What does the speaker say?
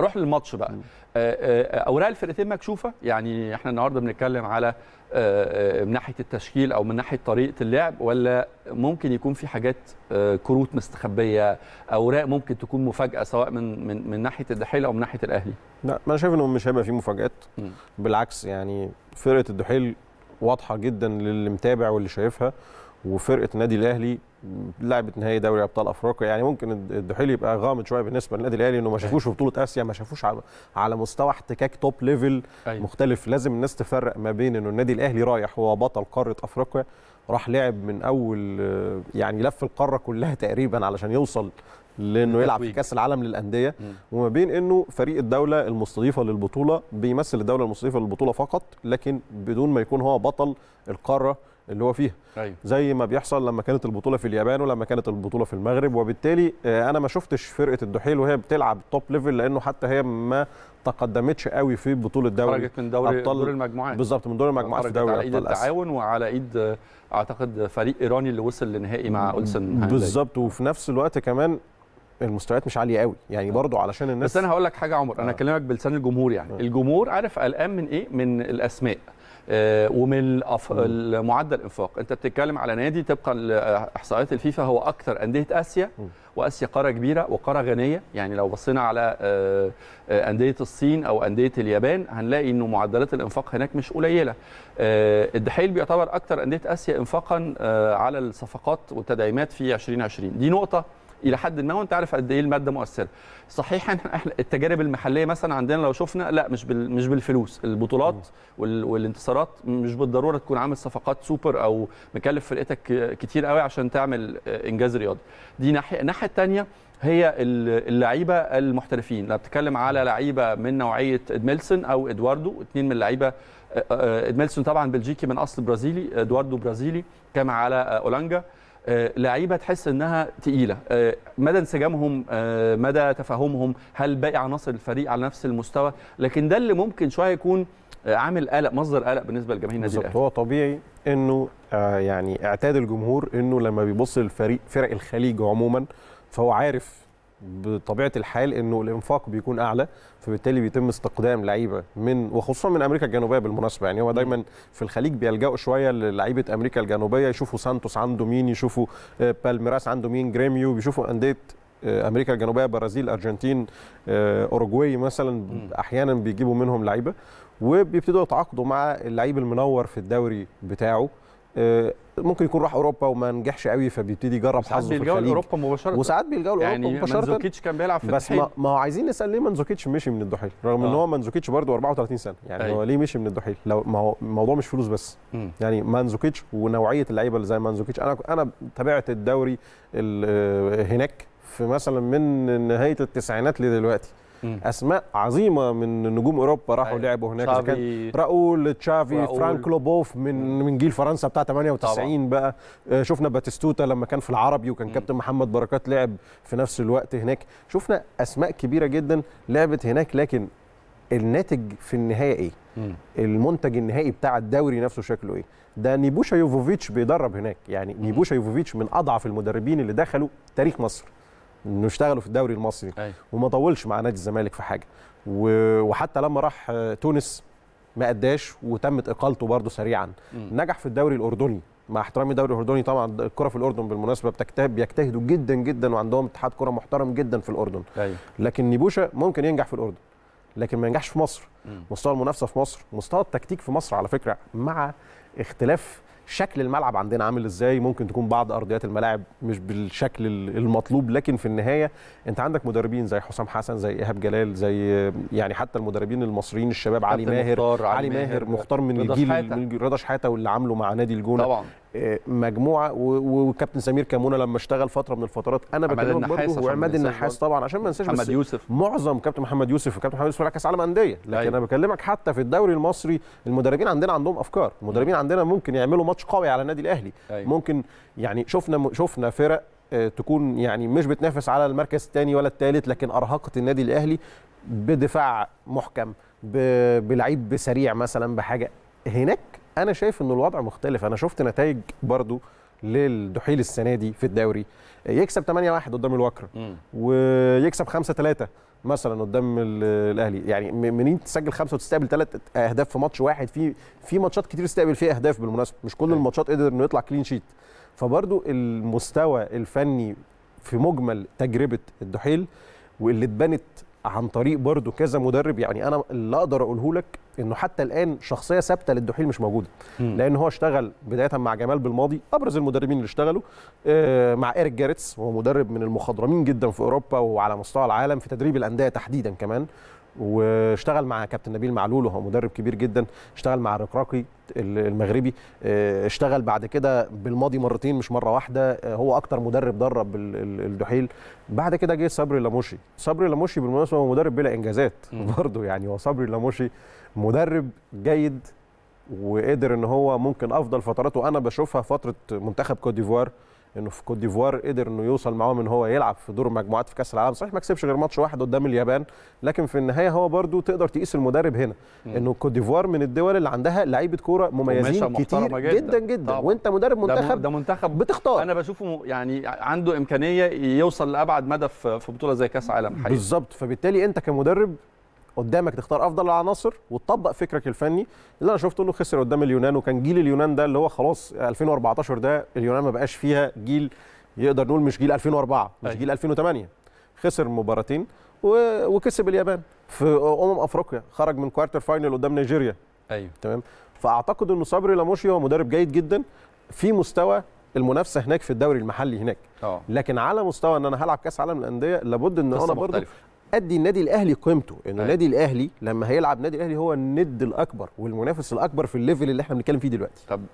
اروح للماتش بقى آه، آه، اوراق الفرقتين مكشوفه يعني احنا النهارده بنتكلم على آه، من ناحيه التشكيل او من ناحيه طريقه اللعب ولا ممكن يكون في حاجات كروت مستخبيه اوراق ممكن تكون مفاجاه سواء من من من ناحيه الدحيل او من ناحيه الاهلي لا انا شايف انه مش هيبقى في مفاجات بالعكس يعني فرقه الدحيل واضحه جدا للي متابع واللي شايفها وفرقه النادي الاهلي لعبه نهائي دوري ابطال افريقيا يعني ممكن الدحيل يبقى غامض شويه بالنسبه للنادي الاهلي انه ما شافوش في بطوله اسيا ما شافوش على مستوى احتكاك توب ليفل أيوة. مختلف لازم الناس تفرق ما بين انه النادي الاهلي رايح هو بطل قاره افريقيا راح لعب من اول يعني لف القاره كلها تقريبا علشان يوصل لانه يلعب في كاس العالم للانديه وما بين انه فريق الدوله المستضيفه للبطوله بيمثل الدوله المستضيفه للبطوله فقط لكن بدون ما يكون هو بطل القاره اللي هو فيها أيوة. زي ما بيحصل لما كانت البطوله في اليابان ولما كانت البطوله في المغرب وبالتالي آه، انا ما شفتش فرقه الدحيل وهي بتلعب توب ليفل لانه حتى هي ما تقدمتش قوي في بطوله دوري خرجت من دوري أبطال دور المجموعات بالظبط من دور المجموعات في دوري على ايد التعاون وعلى ايد آه، اعتقد فريق ايراني اللي وصل لنهائي مع اولسن بالظبط وفي نفس الوقت كمان المستويات مش عاليه قوي يعني أيوة. برضو علشان الناس بس انا هقول لك حاجه عمر انا آه. اكلمك بلسان الجمهور يعني الجمهور عارف قلقان من ايه من الاسماء آه، ومن معدل انفاق انت بتتكلم على نادي طبقا لاحصائيات الفيفا هو اكثر انديه اسيا واسيا قاره كبيره وقاره غنيه يعني لو بصينا على آه، آه، انديه الصين او انديه اليابان هنلاقي انه معدلات الانفاق هناك مش قليله الدحيل بيعتبر اكثر انديه اسيا انفاقا على الصفقات والتدعيمات في 2020 دي نقطه الى حد ما وانت عارف قد ايه الماده مؤثره صحيح احنا التجارب المحليه مثلا عندنا لو شفنا لا مش بال مش بالفلوس البطولات والانتصارات مش بالضروره تكون عامل صفقات سوبر او مكلف فرقتك كتير قوي عشان تعمل انجاز رياضي دي ناحيه الناحيه الثانيه هي اللعيبه المحترفين لو بتتكلم على لعيبه من نوعيه ادميلسون او ادواردو اثنين من اللعيبه آه، آه، ادميلسون طبعا بلجيكي من اصل برازيلي ادواردو برازيلي كما على آه، اولانجا آه، لعيبه تحس انها تقيله آه، مدى انسجامهم آه، مدى تفاهمهم هل باقي عناصر الفريق على نفس المستوى لكن ده اللي ممكن شويه يكون عامل قلق مصدر قلق بالنسبه لجماهير النادي الاهلي هو طبيعي انه يعني اعتاد الجمهور انه لما بيبص للفريق فرق الخليج عموما فهو عارف بطبيعه الحال انه الانفاق بيكون اعلى فبالتالي بيتم استقدام لعيبه من وخصوصا من امريكا الجنوبيه بالمناسبه يعني هو دايما في الخليج بيلجأوا شويه للعيبه امريكا الجنوبيه يشوفوا سانتوس عنده مين يشوفوا آه، بالميراس عنده مين جريميو بيشوفوا انديه آه، امريكا الجنوبيه برازيل ارجنتين آه، اوروجواي مثلا احيانا بيجيبوا منهم لعيبه وبيبتدوا يتعاقدوا مع اللعيب المنور في الدوري بتاعه آه، ممكن يكون راح اوروبا وما نجحش قوي فبيبتدي يجرب حظه في الخليج اوروبا مباشره وساعات بيلجأوا يعني مباشره يعني مانزوكيتش كان بيلعب في بس ما, ما هو عايزين نسال ليه مانزوكيتش مشي من الدحيل رغم آه. ان هو مانزوكيتش برده 34 سنه يعني أي. أيوة. هو ليه مشي من الدحيل لو ما هو الموضوع مش فلوس بس م. يعني مانزوكيتش ونوعيه اللعيبه اللي زي مانزوكيتش انا انا تابعت الدوري آه، هناك في مثلا من نهايه التسعينات لدلوقتي اسماء عظيمه من نجوم اوروبا راحوا أيه. لعبوا هناك كان راؤول تشافي فرانك لوبوف من من جيل فرنسا بتاع 98 طبعا. بقى آه، شفنا باتيستوتا لما كان في العربي وكان كابتن محمد بركات لعب في نفس الوقت هناك شفنا اسماء كبيره جدا لعبت هناك لكن الناتج في النهايه ايه؟ مم. المنتج النهائي بتاع الدوري نفسه شكله ايه؟ ده نيبوشا يوفوفيتش بيدرب هناك يعني مم. نيبوشا يوفوفيتش من اضعف المدربين اللي دخلوا تاريخ مصر انه يشتغلوا في الدوري المصري أي. وما طولش مع نادي الزمالك في حاجه وحتى لما راح آه، تونس ما قداش وتمت اقالته برضه سريعا م. نجح في الدوري الاردني مع احترامي الدوري الاردني طبعا الكره في الاردن بالمناسبه بتجتهد بيجتهدوا جدا جدا وعندهم اتحاد كره محترم جدا في الاردن أيوة. لكن نيبوشا ممكن ينجح في الاردن لكن ما ينجحش في مصر مستوى المنافسه في مصر مستوى التكتيك في مصر على فكره مع اختلاف شكل الملعب عندنا عامل ازاي ممكن تكون بعض ارضيات الملاعب مش بالشكل المطلوب لكن في النهايه انت عندك مدربين زي حسام حسن زي ايهاب جلال زي يعني حتى المدربين المصريين الشباب علي ماهر علي ماهر مختار من الجيل رضا شحاته واللي عامله مع نادي الجونه طبعا مجموعه وكابتن سمير كامونه لما اشتغل فتره من الفترات انا بكلمك برضه وعماد النحاس طبعا عشان ما ننساش محمد يوسف معظم كابتن محمد يوسف وكابتن محمد يوسف كاس عالم انديه لكن أيوه. انا بكلمك حتى في الدوري المصري المدربين عندنا عندهم افكار المدربين نعم. عندنا ممكن يعملوا ماتش قوي على النادي الاهلي أيوه. ممكن يعني شفنا شفنا فرق آه، تكون يعني مش بتنافس على المركز الثاني ولا الثالث لكن ارهقت النادي الاهلي بدفاع محكم بلعيب سريع مثلا بحاجه هناك انا شايف ان الوضع مختلف انا شفت نتائج برضو للدحيل السنه دي في الدوري يكسب 8 1 قدام الوكر ويكسب 5 3 مثلا قدام الاهلي يعني منين تسجل خمسه وتستقبل ثلاث اهداف في ماتش واحد في في ماتشات كتير استقبل فيها اهداف بالمناسبه مش كل أيوة. الماتشات قدر انه يطلع كلين شيت فبرضو المستوى الفني في مجمل تجربه الدحيل واللي اتبنت عن طريق برضه كذا مدرب يعني انا اللي اقدر اقوله لك انه حتى الان شخصيه ثابته للدحيل مش موجوده مم. لان هو اشتغل بدايه مع جمال بالماضي ابرز المدربين اللي اشتغلوا آه، مع ايريك جاريتس هو مدرب من المخضرمين جدا في اوروبا وعلى مستوى العالم في تدريب الانديه تحديدا كمان واشتغل مع كابتن نبيل معلول وهو مدرب كبير جدا اشتغل مع الرقراقي المغربي آه، اشتغل بعد كده بالماضي مرتين مش مره واحده آه، هو اكتر مدرب درب الدحيل بعد كده جه صبري لاموشي صبري لاموشي بالمناسبه هو مدرب بلا انجازات برضه يعني هو صبري لاموشي مدرب جيد وقدر ان هو ممكن افضل فتراته انا بشوفها فتره منتخب كوت ديفوار انه في كوت ديفوار قدر انه يوصل معاهم ان هو يلعب في دور المجموعات في كاس العالم صحيح ما كسبش غير ماتش واحد قدام اليابان لكن في النهايه هو برده تقدر تقيس المدرب هنا انه كوت ديفوار من الدول اللي عندها لعيبه كوره مميزين كتير جدا جدا, جدا. وانت مدرب منتخب ده منتخب بتختار انا بشوفه يعني عنده امكانيه يوصل لابعد مدى في بطوله زي كاس عالم بالظبط فبالتالي انت كمدرب قدامك تختار افضل العناصر وتطبق فكرك الفني اللي انا شفته انه خسر قدام اليونان وكان جيل اليونان ده اللي هو خلاص 2014 ده اليونان ما بقاش فيها جيل يقدر نقول مش جيل 2004 مش أي. أيوة. جيل 2008 خسر مباراتين وكسب اليابان في امم افريقيا خرج من كوارتر فاينل قدام نيجيريا ايوه تمام فاعتقد انه صبري لاموشي هو مدرب جيد جدا في مستوى المنافسه هناك في الدوري المحلي هناك أوه. لكن على مستوى ان انا هلعب كاس عالم للانديه لابد ان انا برضه ادي النادي الاهلي قيمته ان يعني النادي الاهلي لما هيلعب نادي الاهلي هو الند الاكبر والمنافس الاكبر في الليفل اللي احنا بنتكلم فيه دلوقتي طب